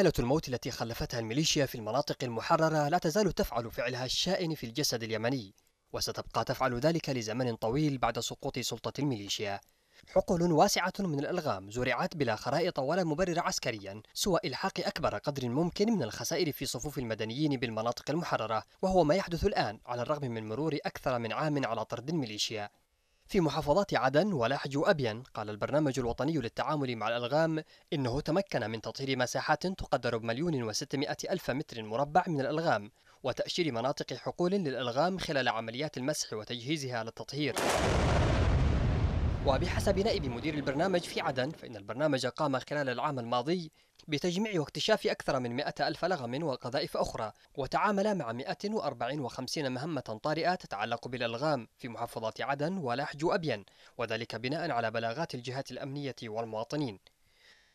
آلة الموت التي خلفتها الميليشيا في المناطق المحررة لا تزال تفعل فعلها الشائن في الجسد اليمني وستبقى تفعل ذلك لزمن طويل بعد سقوط سلطة الميليشيا حقول واسعة من الألغام زرعت بلا خرائط ولا مبرر عسكريا سوى إلحاق أكبر قدر ممكن من الخسائر في صفوف المدنيين بالمناطق المحررة وهو ما يحدث الآن على الرغم من مرور أكثر من عام على طرد الميليشيا في محافظات عدن ولاحج وأبين قال البرنامج الوطني للتعامل مع الألغام إنه تمكن من تطهير مساحات تقدر بمليون وستمائة ألف متر مربع من الألغام وتأشير مناطق حقول للألغام خلال عمليات المسح وتجهيزها للتطهير وبحسب نائب مدير البرنامج في عدن فإن البرنامج قام خلال العام الماضي بتجميع واكتشاف أكثر من 100 ألف لغم وقذائف أخرى وتعامل مع 154 مهمة طارئة تتعلق بالألغام في محافظات عدن ولاحج وأبين وذلك بناء على بلاغات الجهات الأمنية والمواطنين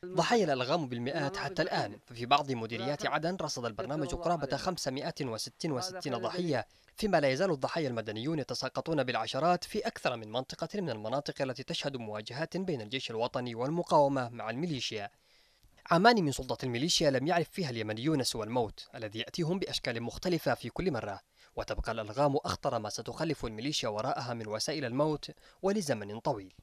ضحايا الألغام بالمئات حتى الآن ففي بعض مديريات عدن رصد البرنامج قرابة 566 ضحية فيما لا يزال الضحايا المدنيون يتساقطون بالعشرات في أكثر من منطقة من المناطق التي تشهد مواجهات بين الجيش الوطني والمقاومة مع الميليشيا عامان من سلطة الميليشيا لم يعرف فيها اليمنيون سوى الموت الذي يأتيهم بأشكال مختلفة في كل مرة وتبقى الألغام أخطر ما ستخلف الميليشيا وراءها من وسائل الموت ولزمن طويل